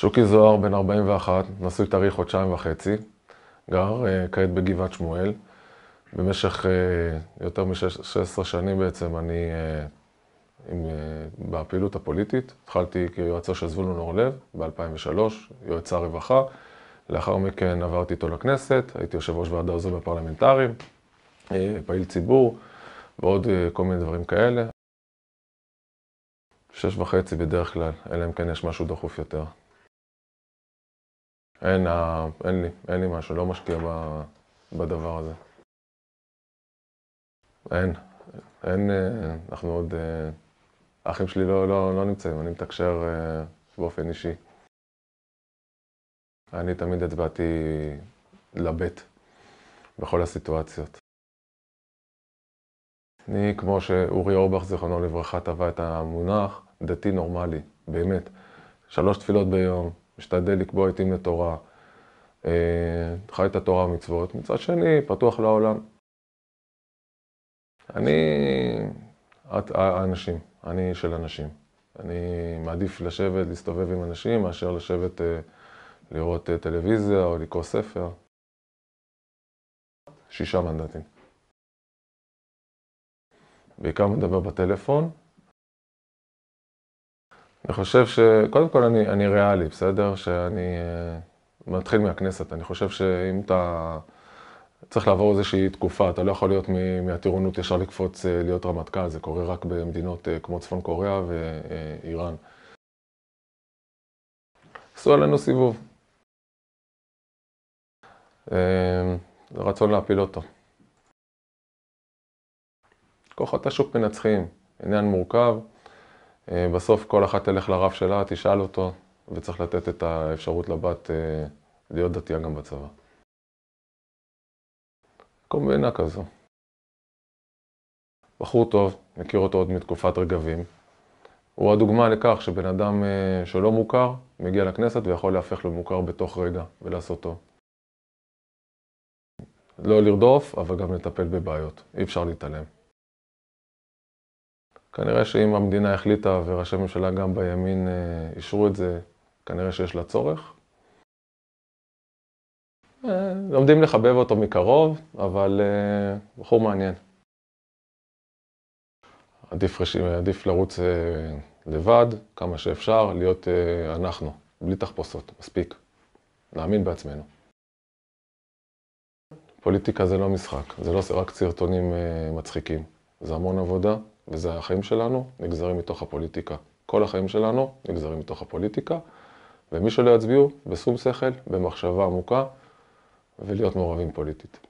שוקי זוהר, בן 41, נשוי תאריך חודשיים וחצי, גר אה, כעת בגבעת שמואל. במשך אה, יותר מ-16 שנים בעצם אני אה, עם, בפעילות הפוליטית. התחלתי כיועצו של זבולון אורלב ב-2003, יועץ רווחה. לאחר מכן עברתי איתו לכנסת, הייתי יושב ראש ועד העוזרים הפרלמנטריים, פעיל ציבור ועוד כל מיני דברים כאלה. שש וחצי בדרך כלל, אלא אם כן יש משהו דחוף יותר. אין, אה, אין לי, אין לי משהו, לא משקיע ב, בדבר הזה. אין, אין, אה, אנחנו עוד, אה, אחים שלי לא, לא, לא נמצאים, אני מתקשר אה, באופן אישי. אני תמיד הצבעתי לבית בכל הסיטואציות. אני, כמו שאורי אורבך, זיכרונו לברכה, טבע את המונח, דתי נורמלי, באמת. שלוש תפילות ביום, משתדל לקבוע עתים לתורה, אה, חי את התורה ומצוות, מצד שני, פתוח לעולם. אני, את אה, האנשים, אני של אנשים. אני מעדיף לשבת, להסתובב עם אנשים, מאשר לשבת אה, לראות טלוויזיה או לקרוא ספר. שישה מנדטים. בעיקר מדבר בטלפון, אני חושב ש... קודם כל אני, אני ריאלי, בסדר? שאני uh, מתחיל מהכנסת. אני חושב שאם אתה... צריך לעבור איזושהי תקופה, אתה לא יכול להיות מ- מהטירונות ישר לקפוץ uh, להיות רמטכ"ל, זה קורה רק במדינות uh, כמו צפון קוריאה ואיראן. עשו עלינו סיבוב. זה רצון להפיל אותו. כוחות השוק מנצחים, עניין מורכב. אה, בסוף כל אחת תלך לרב שלה, תשאל אותו, וצריך לתת את האפשרות לבת אה, להיות דתייה גם בצבא. קומבינה כזו. בחור טוב, מכיר אותו עוד מתקופת רגבים. הוא הדוגמה לכך שבן אדם אה, שלא מוכר, מגיע לכנסת ויכול להפך למוכר בתוך רגע ולעשות לא לרדוף, אבל גם לטפל בבעיות. אי אפשר להתעלם. כנראה שאם המדינה החליטה וראשי ממשלה גם בימין אה, אישרו את זה, כנראה שיש לה צורך. אה, לומדים לחבב אותו מקרוב, אבל אה, בחור מעניין. עדיף, עדיף לרוץ לבד, כמה שאפשר, להיות אנחנו, בלי תחפושות, מספיק. להאמין בעצמנו. פוליטיקה זה לא משחק, זה לא רק סרטונים מצחיקים, זה המון עבודה. וזה החיים שלנו, נגזרים מתוך הפוליטיקה. כל החיים שלנו נגזרים מתוך הפוליטיקה, ומי שלא יצביעו, בשום שכל, במחשבה עמוקה, ולהיות מעורבים פוליטית.